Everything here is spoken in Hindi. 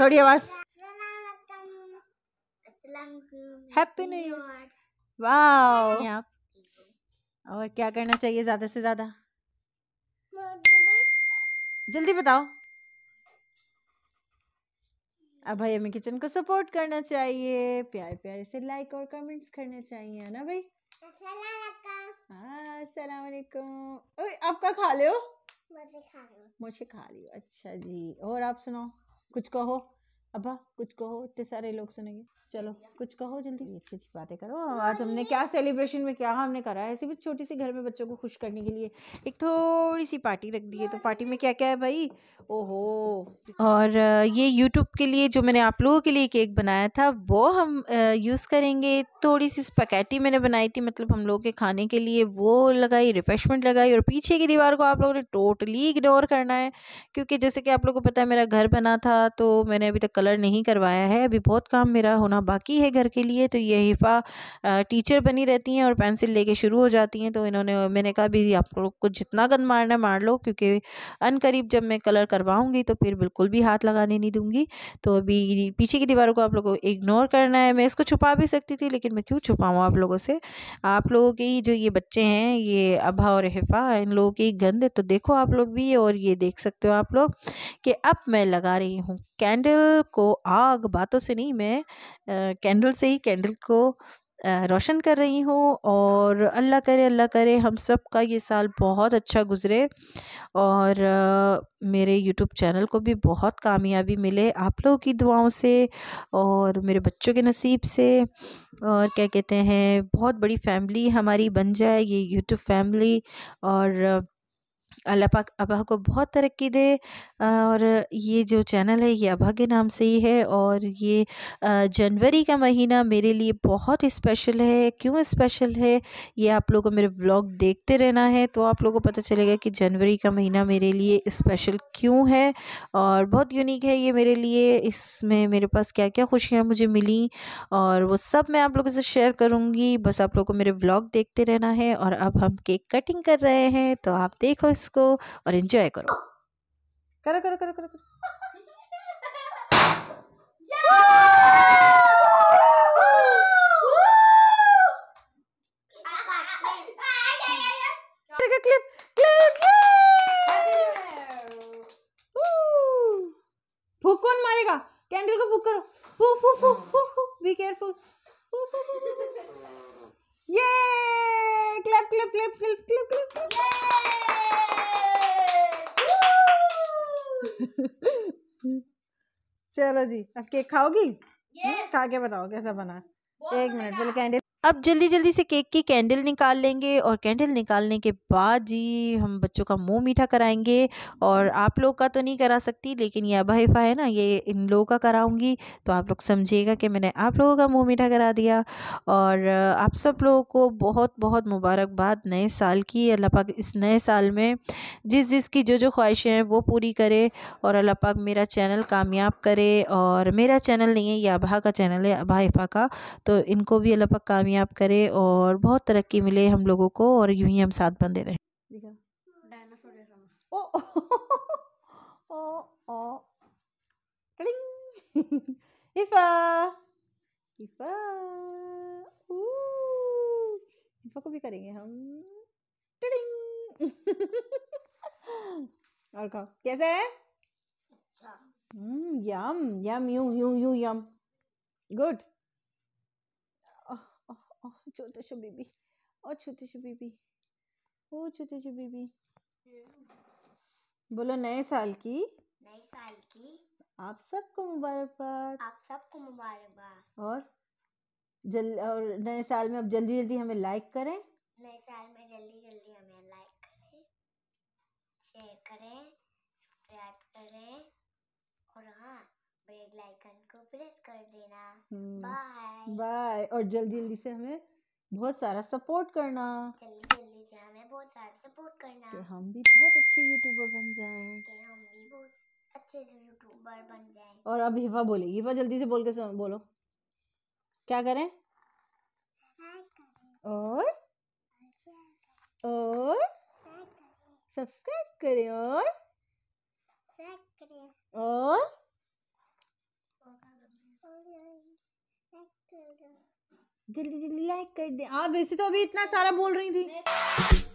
थोड़ी आवाज हैप्पी न्यू ईयर वाओ आप और क्या करना चाहिए ज्यादा से ज्यादा जल्दी बताओ अब भाई हमें किचन को सपोर्ट करना चाहिए प्यार प्यार से लाइक और कमेंट्स करने चाहिए ना भाई हाँ, अस्सलाम वालेकुम ओए खा रहे हो मुझे खा लियो अच्छा जी और आप सुनाओ कुछ कहो अब्बा कुछ कहो इतने सारे लोग सुनेंगे चलो कुछ कहो जल्दी अच्छी अच्छी बातें करो आज हमने क्या सेलिब्रेशन में क्या हमने करा है ऐसी भी छोटी सी घर में बच्चों को खुश करने के लिए एक थोड़ी सी पार्टी रख दी है तो पार्टी में क्या क्या है भाई ओहो और ये यूट्यूब के लिए जो मैंने आप लोगों के लिए केक बनाया था वो हम यूज़ करेंगे थोड़ी सी स्पकैटी मैंने बनाई थी मतलब हम लोग के खाने के लिए वो लगाई रिफ्रेशमेंट लगाई और पीछे की दीवार को आप लोगों ने टोटली इग्नोर करना है क्योंकि जैसे कि आप लोग को पता है मेरा घर बना था तो मैंने अभी तक कलर नहीं करवाया है अभी बहुत काम मेरा होना बाकी है घर के लिए तो ये हिफा टीचर बनी रहती हैं और पेंसिल लेके शुरू हो जाती हैं तो इन्होंने मैंने कहा भी आप लोग को जितना गंद मारना है मार लो क्योंकि अनकरीब जब मैं कलर करवाऊँगी तो फिर बिल्कुल भी हाथ लगाने नहीं दूँगी तो अभी पीछे की दीवारों को आप लोगों को इग्नोर करना है मैं इसको छुपा भी सकती थी लेकिन मैं क्यों छुपाऊँ आप लोगों से आप लोगों के जो ये बच्चे हैं ये अभा और हिफा इन लोगों की गंद तो देखो आप लोग भी और ये देख सकते हो आप लोग कि अब मैं लगा रही हूँ कैंडल को आग बातों से नहीं मैं कैंडल से ही कैंडल को रोशन कर रही हूँ और अल्लाह करे अल्लाह करे हम सब का ये साल बहुत अच्छा गुज़रे और मेरे यूट्यूब चैनल को भी बहुत कामयाबी मिले आप लोगों की दुआओं से और मेरे बच्चों के नसीब से और क्या कहते हैं बहुत बड़ी फैमिली हमारी बन जाए ये यूट्यूब फैमिली और अल्लाह पाक अबा को बहुत तरक्की दे और ये जो चैनल है ये अबा के नाम से ही है और ये जनवरी का महीना मेरे लिए बहुत स्पेशल है क्यों स्पेशल है ये आप लोगों को मेरे ब्लॉग देखते रहना है तो आप लोगों को पता चलेगा कि जनवरी का महीना मेरे लिए स्पेशल क्यों है और बहुत यूनिक है ये मेरे लिए इसमें मेरे पास क्या क्या खुशियाँ मुझे मिली और वो सब मैं आप लोगों से शेयर करूँगी बस आप लोग को मेरे ब्लॉग देखते रहना है और अब हम केक कटिंग कर रहे हैं तो आप देखो क्लास को और इंजॉय करो करो करो करो करो करो फूक कौन मारेगा कैंडल को फूक करो फू फू फू फू फू बी केयरफुल ये clip clip clip clip clip clip चलो जी अब केक खाओगी yes. खा के बताओ कैसा बना एक मिनट पहले कैंडी अब जल्दी जल्दी से केक की कैंडल निकाल लेंगे और कैंडल निकालने के बाद जी हम बच्चों का मुंह मीठा कराएंगे और आप लोग का तो नहीं करा सकती लेकिन ये अबाइफा है ना ये इन लोगों का कराऊंगी तो आप लोग समझिएगा कि मैंने आप लोगों का मुंह मीठा करा दिया और आप सब लोगों को बहुत बहुत मुबारकबाद नए साल की अल्लाह पाक इस नए साल में जिस जिस की जो जो ख्वाहिशें हैं वो पूरी करे और अल्लाह पाक मेरा चैनल कामयाब करे और मेरा चैनल नहीं है ये अबा का चैनल है अबाइफा का तो इनको भी अल्लाह पाक कामयाब कामयाब करे और बहुत तरक्की मिले हम लोगों को और यूं ही हम साथ बंधे रहे को भी करेंगे हम और कहो कैसे है अच्छा। हम्म यम यम यू यू यू यम गुड छोटे से बेबी और छोटे से बेबी ओ छोटे से बेबी बोलो नए साल की नए साल की आप सबको मुबारकबाद आप सबको मुबारकबाद और जल और नए साल में अब जल्दी जल्दी हमें लाइक करें नए साल में जल्दी जल्दी हमें लाइक करें शेयर करें सब्सक्राइब करें और हाँ बेल आइकन को प्रेस कर देना बाय हम्म. बाय और जल्दी जल्दी से हमें बहुत सारा सपोर्ट करना जल्दी जल्दी बहुत सारा सपोर्ट करना कि हम भी बहुत अच्छे यूट्यूबर बन जाएं कि हम भी बहुत अच्छे यूट्यूबर बन जाएं और अब हिफा बोलेगी हिवा जल्दी से बोल के बोलो क्या करें करें और और सब्सक्राइब करें और और जल्दी जल्दी लाइक कर दे आप वैसे तो अभी इतना सारा बोल रही थी